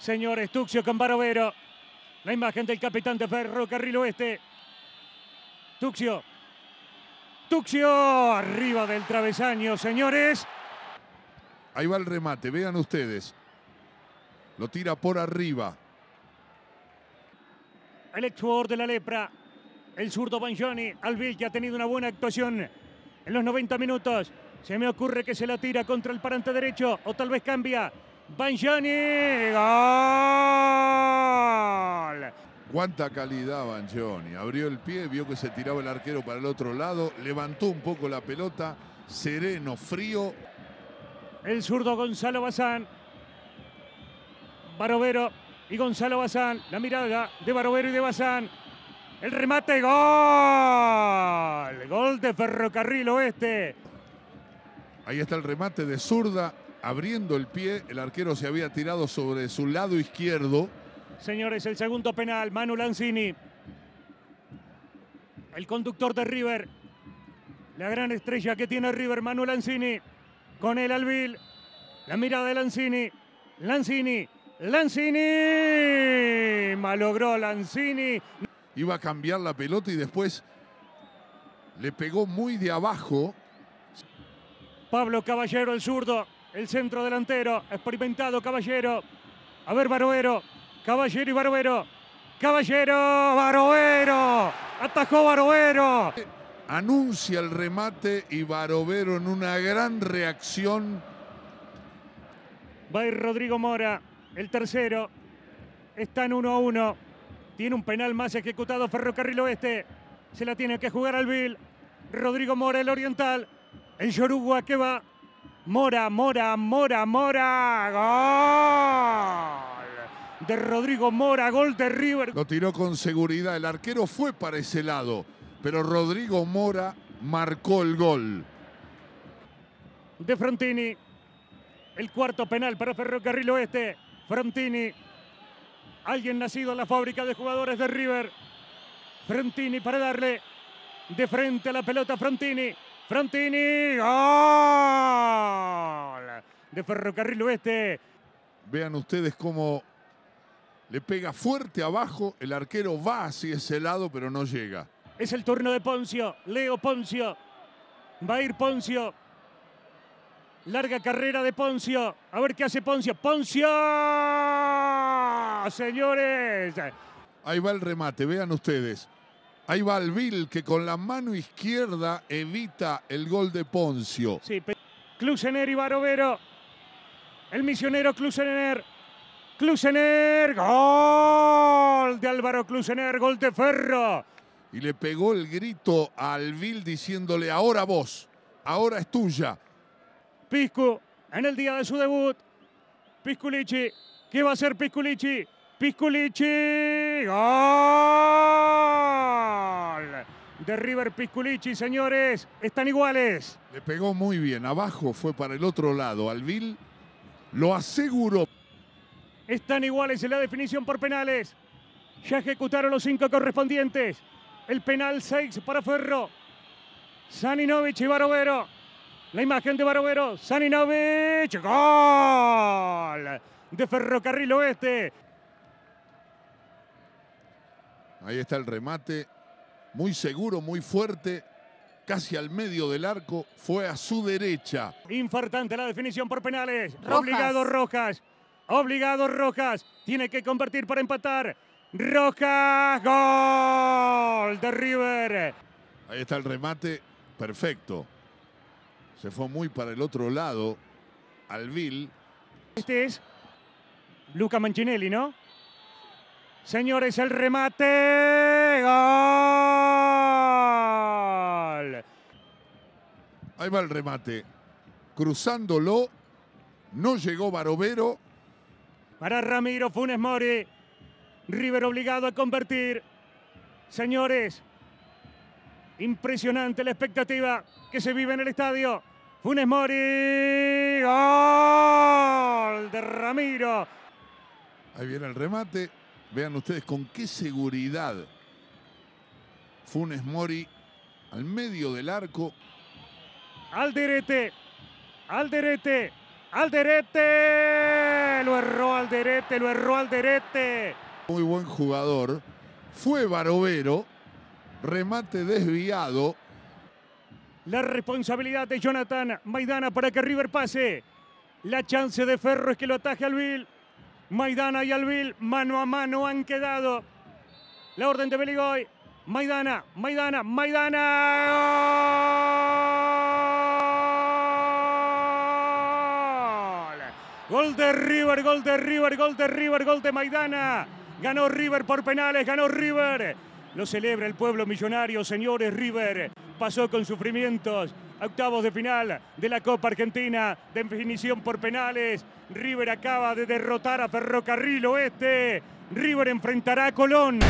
Señores, Tuxio Cambarovero. La imagen del capitán de Ferrocarril Oeste. Tuxio. Tuxio arriba del travesaño, señores. Ahí va el remate, vean ustedes. Lo tira por arriba. El ex de la lepra, el zurdo Banjoni, Alvil, que ha tenido una buena actuación en los 90 minutos. Se me ocurre que se la tira contra el parante derecho o tal vez cambia. Banjani. ¡Gol! Cuánta calidad Banjoni! Abrió el pie, vio que se tiraba el arquero para el otro lado, levantó un poco la pelota, sereno, frío. El zurdo Gonzalo Bazán. Barovero y Gonzalo Bazán. La mirada de Barovero y de Bazán. El remate, gol. Gol de Ferrocarril Oeste. Ahí está el remate de zurda abriendo el pie, el arquero se había tirado sobre su lado izquierdo. Señores, el segundo penal, Manu Lanzini. El conductor de River. La gran estrella que tiene River, Manu Lanzini. Con el albil. La mirada de Lanzini. Lanzini. Lanzini. Malogró Lanzini. Iba a cambiar la pelota y después le pegó muy de abajo. Pablo Caballero, el zurdo. El centro delantero, experimentado Caballero. A ver, Barovero. Caballero y Barovero. Caballero, Barovero. Atajó Barovero. Anuncia el remate y Barovero en una gran reacción. Va a ir Rodrigo Mora, el tercero. Está en 1 a 1. Tiene un penal más ejecutado Ferrocarril Oeste. Se la tiene que jugar al Bill. Rodrigo Mora, el oriental. en Yoruba que va. Mora, Mora, Mora, Mora. Gol de Rodrigo Mora, gol de River. Lo tiró con seguridad, el arquero fue para ese lado, pero Rodrigo Mora marcó el gol. De Frontini, el cuarto penal para Ferrocarril Oeste. Frontini, alguien nacido en la fábrica de jugadores de River. Frontini para darle de frente a la pelota Frontini. Frantini, gol de Ferrocarril Oeste. Vean ustedes cómo le pega fuerte abajo, el arquero va hacia ese lado, pero no llega. Es el turno de Poncio, Leo Poncio. Va a ir Poncio. Larga carrera de Poncio. A ver qué hace Poncio. ¡Poncio! Señores. Ahí va el remate, vean ustedes. Ahí va Alvil que con la mano izquierda evita el gol de Poncio. Sí, Clusener y Barovero. El misionero Clusener. Clusener. Gol de Álvaro Clusener. Gol de Ferro. Y le pegó el grito a Alvil diciéndole, ahora vos, ahora es tuya. Piscu, en el día de su debut. Pisculichi, ¿Qué va a hacer Pisculichi? Pisculichi, Gol de River Pisculichi, señores, están iguales. Le pegó muy bien, abajo fue para el otro lado, Alvil lo aseguró. Están iguales en la definición por penales. Ya ejecutaron los cinco correspondientes. El penal seis para Ferro. Saninovic y Barovero. La imagen de Barovero. Saninovic. Gol de Ferrocarril Oeste. Ahí está el remate muy seguro, muy fuerte, casi al medio del arco, fue a su derecha. Infartante la definición por penales. Obligado Rojas. Obligado Rojas. Tiene que convertir para empatar. Rojas. Gol de River. Ahí está el remate. Perfecto. Se fue muy para el otro lado. Alvil. Este es Luca Mancinelli, ¿no? Señores, el remate. ¡Gol! Ahí va el remate. Cruzándolo. No llegó Barovero. Para Ramiro Funes Mori. River obligado a convertir. Señores, impresionante la expectativa que se vive en el estadio. Funes Mori. Gol de Ramiro. Ahí viene el remate. Vean ustedes con qué seguridad Funes Mori al medio del arco Alderete. Alderete. Alderete. Lo erró Alderete. Lo erró Alderete. Muy buen jugador. Fue Barovero. Remate desviado. La responsabilidad de Jonathan Maidana para que River pase. La chance de Ferro es que lo ataje Alvil. Maidana y Alvil mano a mano han quedado. La orden de Beligoy. Maidana, Maidana, Maidana. Gol de River, gol de River, gol de River, gol de Maidana. Ganó River por penales, ganó River. Lo celebra el pueblo millonario, señores River. Pasó con sufrimientos. Octavos de final de la Copa Argentina, de definición por penales. River acaba de derrotar a Ferrocarril Oeste. River enfrentará a Colón.